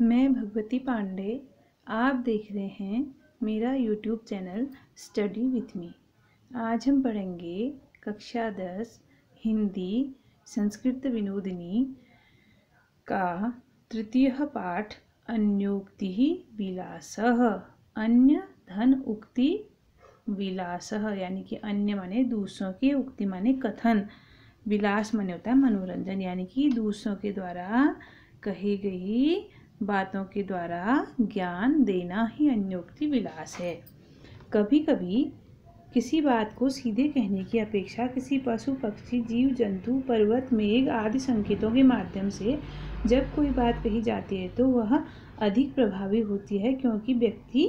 मैं भगवती पांडे आप देख रहे हैं मेरा YouTube channel study with me आज हम पढ़ेंगे कक्षा दस हिंदी संस्कृत विनोदनी का तृतीय पाठ अन्योक्ति विलास अन्य धन उक्ति विलास यानी कि अन्य माने दूसरों की उक्ति माने कथन विलास माने होता है मनोरंजन यानी कि दूसरों के द्वारा कही गई बातों के द्वारा ज्ञान देना ही अन्योक्ति विलास है कभी कभी किसी बात को सीधे कहने की अपेक्षा किसी पशु पक्षी जीव जंतु पर्वत मेघ आदि संकेतों के माध्यम से जब कोई बात कही जाती है तो वह अधिक प्रभावी होती है क्योंकि व्यक्ति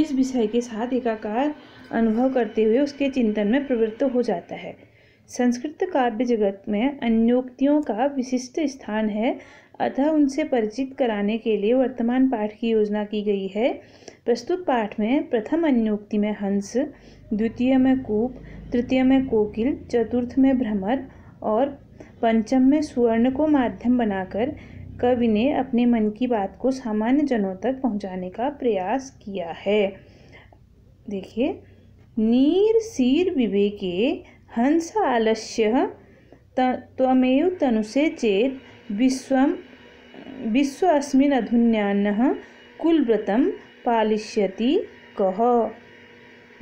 इस विषय के साथ एकाकार अनुभव करते हुए उसके चिंतन में प्रवृत्त हो जाता है संस्कृत काव्य जगत में अन्योक्तियों का विशिष्ट स्थान है अतः उनसे परिचित कराने के लिए वर्तमान पाठ की योजना की गई है प्रस्तुत पाठ में प्रथम अन्योक्ति में हंस द्वितीय में कूप तृतीय में कोकिल चतुर्थ में भ्रमर और पंचम में सुवर्ण को माध्यम बनाकर कवि ने अपने मन की बात को सामान्य जनों तक पहुंचाने का प्रयास किया है देखिए नीर सीर विवेके हंस आलस्य तमेव तनुषे चेत विश्व विश्वस्मिन् अधुन्यानः कुलव्रतं पालिष्यति कह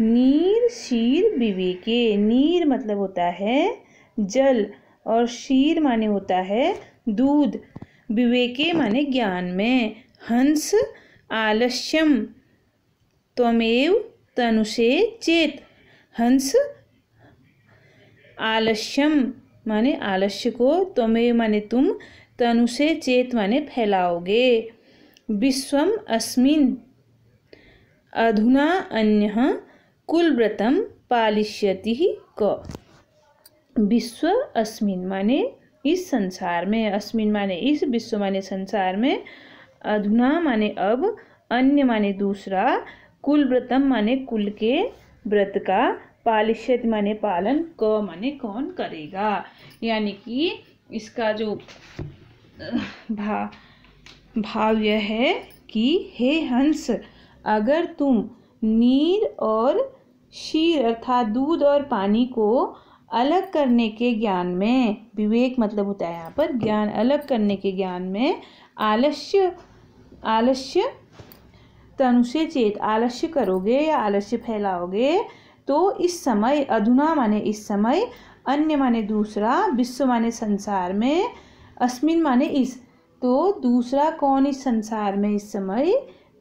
नीर शीर विवेके नीर मतलब होता है जल और शीर माने होता है दूध विवेके माने ज्ञान में हंस आलस्यम त्वमेव तनुषे चेत हंस आलस्यम माने आलस्य को त्वमेव माने तुम तनु से चेत माने फैलाओगे विश्वम अस्मिन अधुना अन्य कुलव्रतम पालिष्यति क विश्व अस्मिन माने इस संसार में अस्मिन माने इस विश्व माने संसार में अधुना माने अब अन्य माने दूसरा कुल व्रतम माने कुल के व्रत का पालिशत माने पालन क माने कौन करेगा यानी कि इसका जो भा भाव यह है कि हे हंस अगर तुम नीर और शीर अर्थात दूध और पानी को अलग करने के ज्ञान में विवेक मतलब होता है यहाँ पर ज्ञान अलग करने के ज्ञान में आलस्य आलस्य तनुषे चेत आलस्य करोगे या आलस्य फैलाओगे तो इस समय अधुना माने इस समय अन्य माने दूसरा विश्व माने संसार में अस्मिन माने इस तो दूसरा कौन इस संसार में इस समय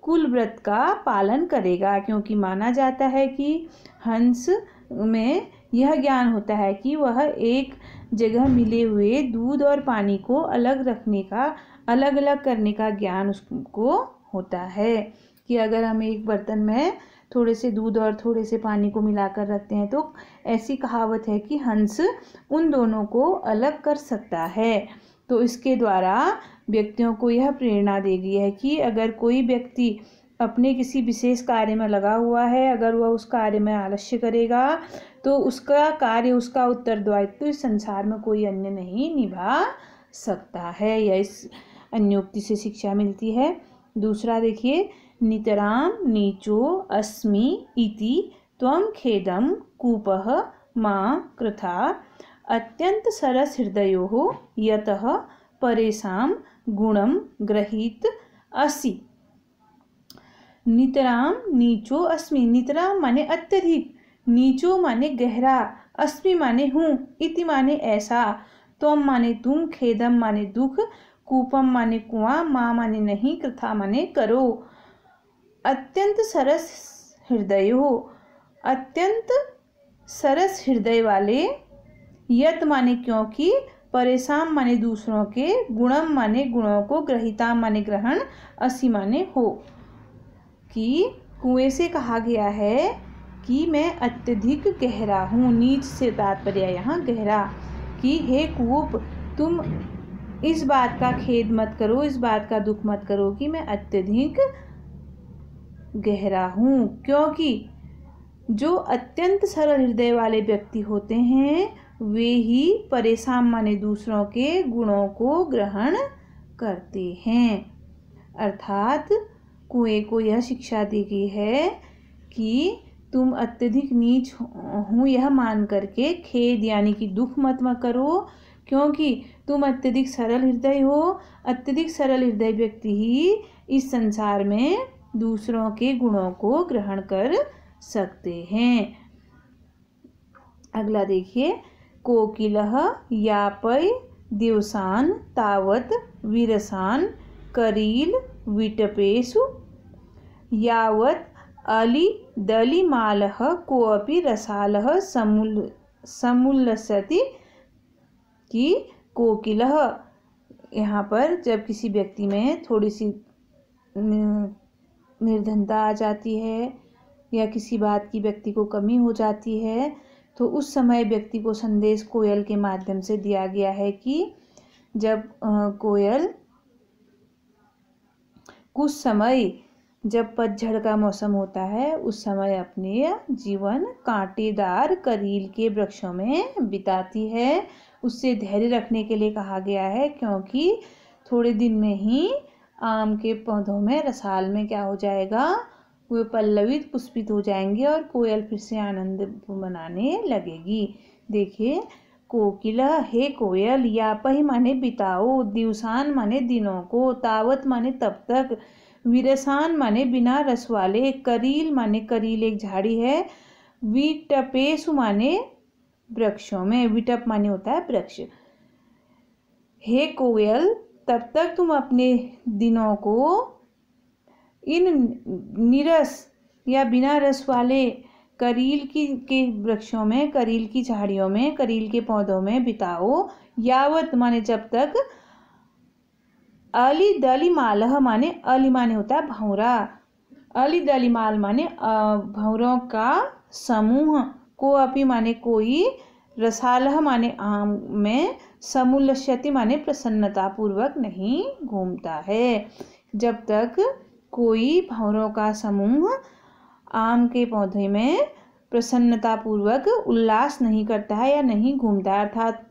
कुल व्रत का पालन करेगा क्योंकि माना जाता है कि हंस में यह ज्ञान होता है कि वह एक जगह मिले हुए दूध और पानी को अलग रखने का अलग अलग करने का ज्ञान उसको होता है कि अगर हम एक बर्तन में थोड़े से दूध और थोड़े से पानी को मिलाकर रखते हैं तो ऐसी कहावत है कि हंस उन दोनों को अलग कर सकता है तो इसके द्वारा व्यक्तियों को यह प्रेरणा दे गई है कि अगर कोई व्यक्ति अपने किसी विशेष कार्य में लगा हुआ है अगर वह उस कार्य में आलस्य करेगा तो उसका कार्य उसका उत्तरदायित्व तो इस संसार में कोई अन्य नहीं निभा सकता है या इस अन्योक्ति से शिक्षा मिलती है दूसरा देखिए नितरां नीचो अस्मि इति त्वं खेदं कूपः मा कृथा अत्यन्तसरसहृदयोः यतः परेषां गुण ग्रहीत असि नितराम नीचो अस्मि नितराम माने अत्यधिक नीचो माने गहरा अस्मि माने हूँ इति माने ऐसा तम माने तुम खेदम माने दुख कूपम माने कुआं माँ माने नहीं कृथा माने करो अत्यंत सरस हृदय हो अत्यंत सरस हृदय वाले यत माने क्योंकि परेशान माने दूसरों के गुणम माने गुणों को ग्रहिता माने ग्रहण असी माने हो कि कुएं से कहा गया है कि मैं अत्यधिक गहरा हूँ नीच से तात्पर्य यहाँ गहरा कि हे कूप तुम इस बात का खेद मत करो इस बात का दुख मत करो कि मैं अत्यधिक गहरा हूँ क्योंकि जो अत्यंत सरल हृदय वाले व्यक्ति होते हैं वे ही परेशान माने दूसरों के गुणों को ग्रहण करते हैं अर्थात कुएं को यह शिक्षा दी गई है कि तुम अत्यधिक नीच हूँ यह मान करके खेद यानी कि दुख मत मत करो क्योंकि तुम अत्यधिक सरल हृदय हो अत्यधिक सरल हृदय व्यक्ति ही इस संसार में दूसरों के गुणों को ग्रहण कर सकते हैं अगला देखिए कोकिल यापय दिवसान तावत विरसान करील विटपेशु यावत अली को कोऽपि रसाल समुल समुल्लसति कि कोकिल यहाँ पर जब किसी व्यक्ति में थोड़ी सी निर्धनता आ जाती है या किसी बात की व्यक्ति को कमी हो जाती है तो उस समय व्यक्ति को संदेश कोयल के माध्यम से दिया गया है कि जब कोयल कुछ समय जब पतझड़ का मौसम होता है उस समय अपने जीवन कांटेदार करील के वृक्षों में बिताती है उससे धैर्य रखने के लिए कहा गया है क्योंकि थोड़े दिन में ही आम के पौधों में रसाल में क्या हो जाएगा वे पल्लवित पुष्पित हो जाएंगे और कोयल फिर से आनंद मनाने लगेगी देखिए कोकिला हे कोयल पही माने बिताओ दिवसान माने दिनों को तावत माने तब तक विरसान माने बिना रस वाले करील माने करील एक झाड़ी है विटपेशु माने वृक्षों में विटप माने होता है वृक्ष हे कोयल तब तक तुम अपने दिनों को इन निरस या बिना रस वाले करील की के वृक्षों में करील की झाड़ियों में करील के पौधों में बिताओ यावत माने जब तक अली दली माल माने अली माने होता है भौरा अली दली माल माने भौरों का समूह को अपी माने कोई रसालह माने आम में समुलश्यति माने प्रसन्नता पूर्वक नहीं घूमता है जब तक कोई भवरों का समूह आम के पौधे में प्रसन्नता पूर्वक उल्लास नहीं करता है या नहीं घूमता है अर्थात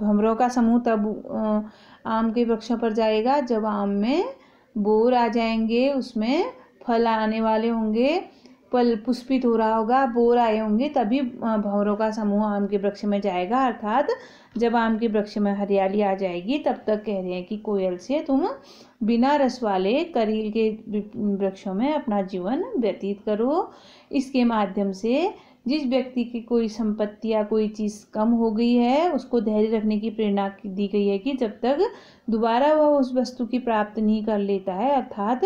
भंवरों का समूह तब आम के वृक्षों पर जाएगा जब आम में बोर आ जाएंगे उसमें फल आने वाले होंगे पल पुष्पित हो रहा होगा बोर आए होंगे तभी भंवरों का समूह आम के वृक्ष में जाएगा अर्थात जब आम के वृक्ष में हरियाली आ जाएगी तब तक कह रहे हैं कि कोयल से तुम बिना रस वाले करील के वृक्षों में अपना जीवन व्यतीत करो इसके माध्यम से जिस व्यक्ति की कोई संपत्ति या कोई चीज़ कम हो गई है उसको धैर्य रखने की प्रेरणा दी गई है कि जब तक दोबारा वह उस वस्तु की प्राप्त नहीं कर लेता है अर्थात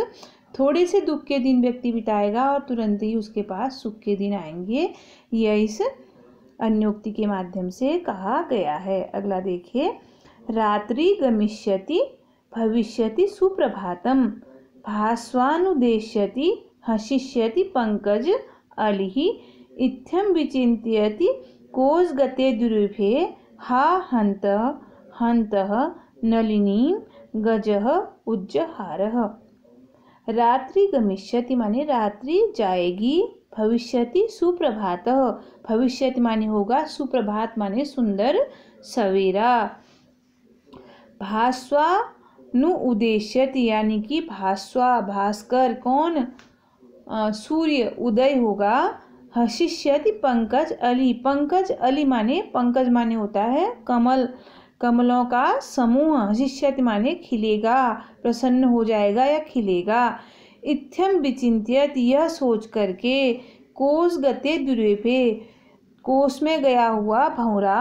थोड़े से दुख के दिन व्यक्ति बिताएगा और तुरंत ही उसके पास सुख के दिन आएंगे यह इस अन्योक्ति के माध्यम से कहा गया है अगला देखिए रात्रि गमिष्यति भविष्यति सुप्रभातम भास्वानुदेश्यति हसिष्यति पंकज अलि इत्थम विचिन्त्यति कोज गते दुर्भे हा हंत हंत नलिनी गज उज्जहार रात्रि गमिष्यति माने रात्रि जाएगी भविष्यति सुप्रभात भविष्यति माने होगा सुप्रभात माने सुंदर सवेरा भास्वा नु उदेश्यति यानी कि भास्वा भास्कर कौन आ, सूर्य उदय होगा हशिष्यति पंकज अली पंकज अली माने पंकज माने होता है कमल कमलों का समूह शिष्य माने खिलेगा प्रसन्न हो जाएगा या खिलेगा इथ्यम विचिंत्यत यह सोच करके कोस गते दुर्वेपे कोस में गया हुआ भौरा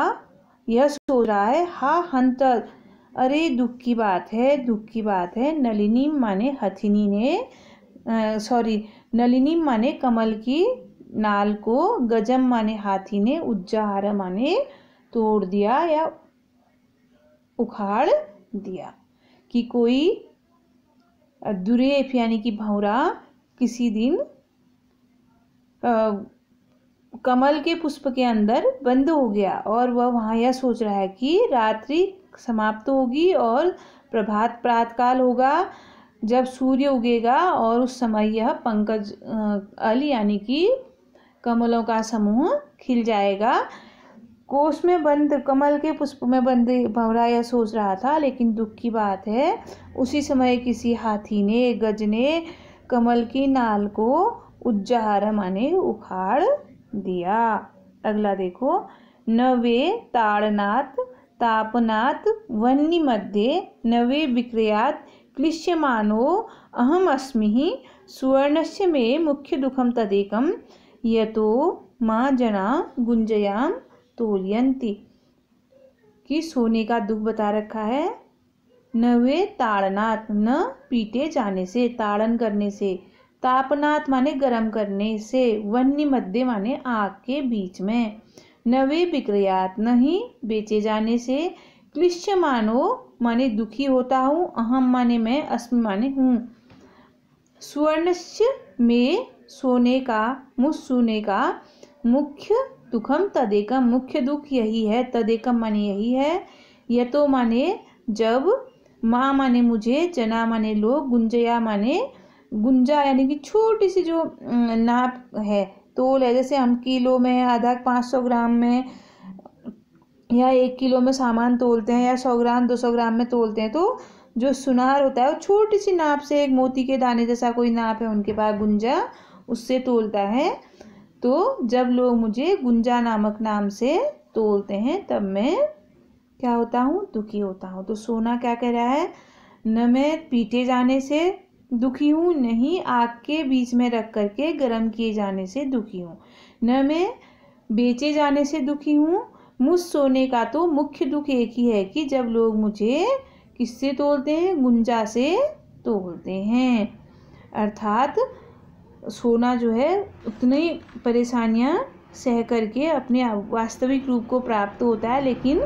यह सो रहा है हा हंत अरे दुख की बात है दुख की बात है नलिनी माने हथिनी ने सॉरी नलिनी माने कमल की नाल को गजम माने हाथी ने उज्जाहार माने तोड़ दिया या उखाड़ दिया कि कोई दुरेफ यानी कि भौरा किसी दिन कमल के पुष्प के अंदर बंद हो गया और वह वहाँ यह सोच रहा है कि रात्रि समाप्त होगी और प्रभात प्रातकाल होगा जब सूर्य उगेगा और उस समय यह पंकज अल यानी कि कमलों का समूह खिल जाएगा कोष में बंद कमल के पुष्प में बंद भवरा यह सोच रहा था लेकिन दुख की बात है उसी समय किसी हाथी ने गज ने कमल की नाल को उज्जहार माने उखाड़ दिया अगला देखो नवे ताड़नाथ तापनाथ वन्य मध्य नवे विक्रयात क्लिश्यमानो सुवर्ण से मे मुख्य दुखम तदेकम यतो माँ जना गुंजयाम तुरयंती कि सोने का दुख बता रखा है न वे ताड़नात् न पीटे जाने से ताड़न करने से तापनाथ माने गर्म करने से वन्य मध्य माने आग के बीच में न वे विक्रयात नहीं बेचे जाने से क्लिश्य मानो माने दुखी होता हूँ अहम माने मैं अस्म माने हूँ स्वर्णश्च में सोने का मुझ सोने का मुख्य दुखम तदेकम मुख्य दुख यही है तदेकम माने यही है य तो माने जब माँ माने मुझे जना माने लोग गुंजया माने गुंजा यानी कि छोटी सी जो नाप है तोल है जैसे हम किलो में आधा पाँच सौ ग्राम में या एक किलो में सामान तोलते हैं या सौ ग्राम दो सौ ग्राम में तोलते हैं तो जो सुनार होता है वो छोटी सी नाप से एक मोती के दाने जैसा कोई नाप है उनके पास गुंजा उससे तोलता है तो जब लोग मुझे गुंजा नामक नाम से तोलते हैं तब मैं क्या होता हूँ दुखी होता हूँ तो सोना क्या कह रहा है न मैं पीटे जाने से दुखी हूँ नहीं आग के बीच में रख करके गर्म किए जाने से दुखी हूँ न मैं बेचे जाने से दुखी हूँ मुझ सोने का तो मुख्य दुख एक ही है कि जब लोग मुझे किससे तोलते हैं गुंजा से तोलते हैं अर्थात सोना जो है उतनी परेशानियां सह करके अपने वास्तविक रूप को प्राप्त होता है लेकिन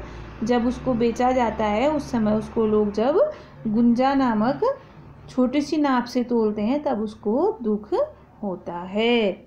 जब उसको बेचा जाता है उस समय उसको लोग जब गुंजा नामक छोटी सी नाप से तोड़ते हैं तब उसको दुख होता है